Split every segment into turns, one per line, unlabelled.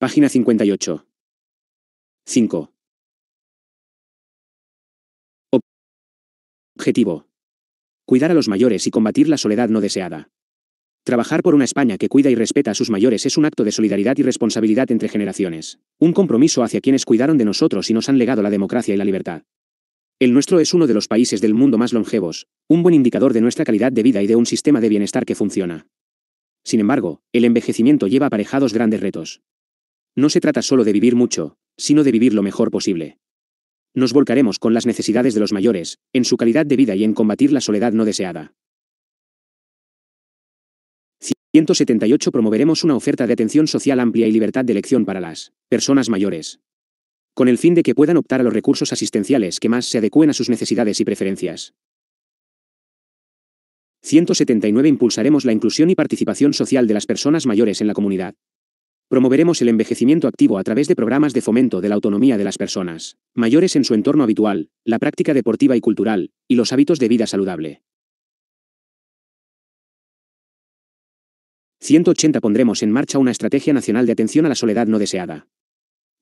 Página 58. 5. Objetivo. Cuidar a los mayores y combatir la soledad no deseada. Trabajar por una España que cuida y respeta a sus mayores es un acto de solidaridad y responsabilidad entre generaciones, un compromiso hacia quienes cuidaron de nosotros y nos han legado la democracia y la libertad. El nuestro es uno de los países del mundo más longevos, un buen indicador de nuestra calidad de vida y de un sistema de bienestar que funciona. Sin embargo, el envejecimiento lleva aparejados grandes retos. No se trata solo de vivir mucho, sino de vivir lo mejor posible. Nos volcaremos con las necesidades de los mayores, en su calidad de vida y en combatir la soledad no deseada. 178 Promoveremos una oferta de atención social amplia y libertad de elección para las personas mayores, con el fin de que puedan optar a los recursos asistenciales que más se adecúen a sus necesidades y preferencias. 179 Impulsaremos la inclusión y participación social de las personas mayores en la comunidad, Promoveremos el envejecimiento activo a través de programas de fomento de la autonomía de las personas, mayores en su entorno habitual, la práctica deportiva y cultural, y los hábitos de vida saludable. 180 Pondremos en marcha una estrategia nacional de atención a la soledad no deseada.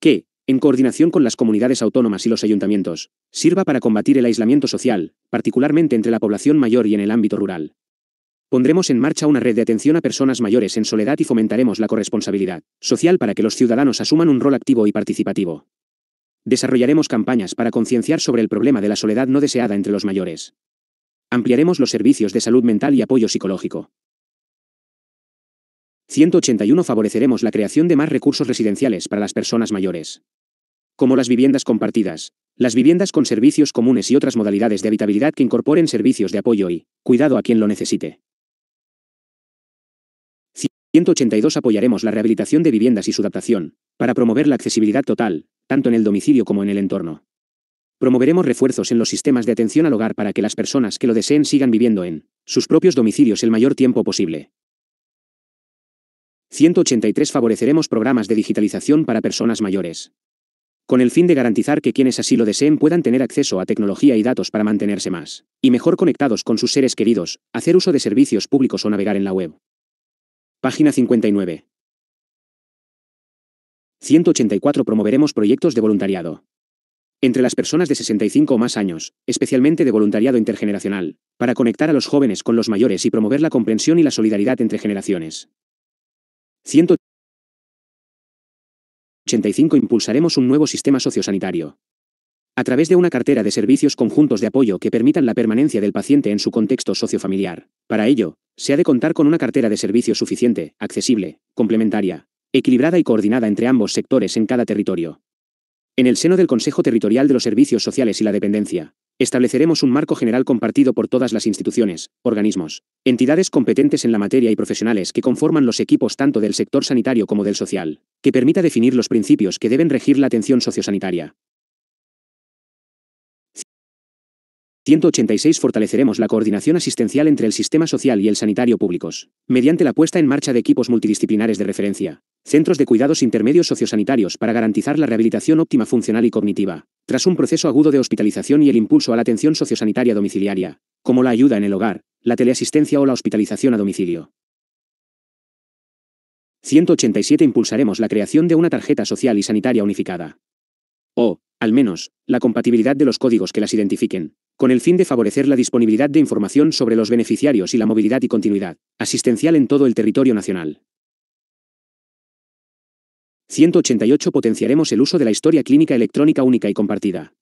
Que, en coordinación con las comunidades autónomas y los ayuntamientos, sirva para combatir el aislamiento social, particularmente entre la población mayor y en el ámbito rural. Pondremos en marcha una red de atención a personas mayores en soledad y fomentaremos la corresponsabilidad social para que los ciudadanos asuman un rol activo y participativo. Desarrollaremos campañas para concienciar sobre el problema de la soledad no deseada entre los mayores. Ampliaremos los servicios de salud mental y apoyo psicológico. 181. Favoreceremos la creación de más recursos residenciales para las personas mayores. Como las viviendas compartidas, las viviendas con servicios comunes y otras modalidades de habitabilidad que incorporen servicios de apoyo y cuidado a quien lo necesite. 182 apoyaremos la rehabilitación de viviendas y su adaptación, para promover la accesibilidad total, tanto en el domicilio como en el entorno. Promoveremos refuerzos en los sistemas de atención al hogar para que las personas que lo deseen sigan viviendo en sus propios domicilios el mayor tiempo posible. 183 Favoreceremos programas de digitalización para personas mayores. Con el fin de garantizar que quienes así lo deseen puedan tener acceso a tecnología y datos para mantenerse más y mejor conectados con sus seres queridos, hacer uso de servicios públicos o navegar en la web. Página 59. 184. Promoveremos proyectos de voluntariado. Entre las personas de 65 o más años, especialmente de voluntariado intergeneracional, para conectar a los jóvenes con los mayores y promover la comprensión y la solidaridad entre generaciones. 185. Impulsaremos un nuevo sistema sociosanitario a través de una cartera de servicios conjuntos de apoyo que permitan la permanencia del paciente en su contexto sociofamiliar. Para ello, se ha de contar con una cartera de servicios suficiente, accesible, complementaria, equilibrada y coordinada entre ambos sectores en cada territorio. En el seno del Consejo Territorial de los Servicios Sociales y la Dependencia, estableceremos un marco general compartido por todas las instituciones, organismos, entidades competentes en la materia y profesionales que conforman los equipos tanto del sector sanitario como del social, que permita definir los principios que deben regir la atención sociosanitaria, 186 fortaleceremos la coordinación asistencial entre el sistema social y el sanitario públicos, mediante la puesta en marcha de equipos multidisciplinares de referencia, centros de cuidados intermedios sociosanitarios para garantizar la rehabilitación óptima funcional y cognitiva, tras un proceso agudo de hospitalización y el impulso a la atención sociosanitaria domiciliaria, como la ayuda en el hogar, la teleasistencia o la hospitalización a domicilio. 187 Impulsaremos la creación de una tarjeta social y sanitaria unificada. O, al menos, la compatibilidad de los códigos que las identifiquen, con el fin de favorecer la disponibilidad de información sobre los beneficiarios y la movilidad y continuidad asistencial en todo el territorio nacional. 188 Potenciaremos el uso de la historia clínica electrónica única y compartida.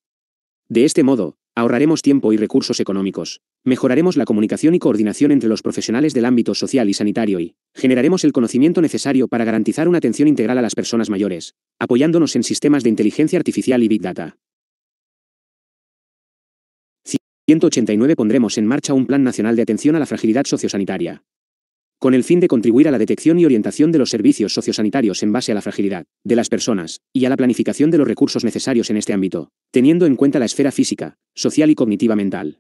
De este modo, ahorraremos tiempo y recursos económicos, mejoraremos la comunicación y coordinación entre los profesionales del ámbito social y sanitario y generaremos el conocimiento necesario para garantizar una atención integral a las personas mayores, apoyándonos en sistemas de inteligencia artificial y big data. 189 pondremos en marcha un plan nacional de atención a la fragilidad sociosanitaria. Con el fin de contribuir a la detección y orientación de los servicios sociosanitarios en base a la fragilidad de las personas y a la planificación de los recursos necesarios en este ámbito, teniendo en cuenta la esfera física, social y cognitiva mental.